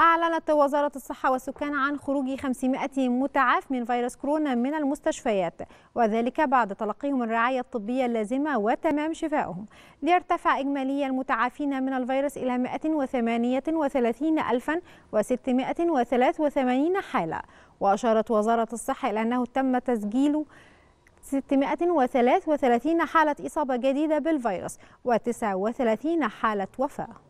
أعلنت وزارة الصحة والسكان عن خروج 500 متعاف من فيروس كورونا من المستشفيات وذلك بعد تلقيهم الرعاية الطبية اللازمة وتمام شفائهم ليرتفع إجمالي المتعافين من الفيروس إلى 138683 حالة وأشارت وزارة الصحة إلى أنه تم تسجيل 633 حالة إصابة جديدة بالفيروس و39 حالة وفاة